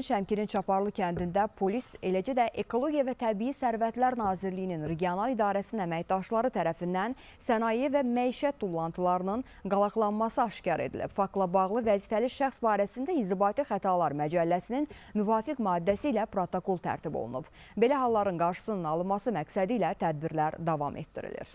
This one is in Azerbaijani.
Şəmkirin Çaparlı kəndində polis, eləcə də Ekologiya və Təbii Sərvətlər Nazirliyinin regional idarəsinin əməkdaşları tərəfindən sənaye və məişət tullantılarının qalaqlanması aşkar edilib. Fakla bağlı vəzifəli şəxs barəsində İzibati Xətalar Məcəlləsinin müvafiq maddəsi ilə protokol tərtib olunub. Belə halların qarşısının alınması məqsədi ilə tədbirlər davam etdirilir.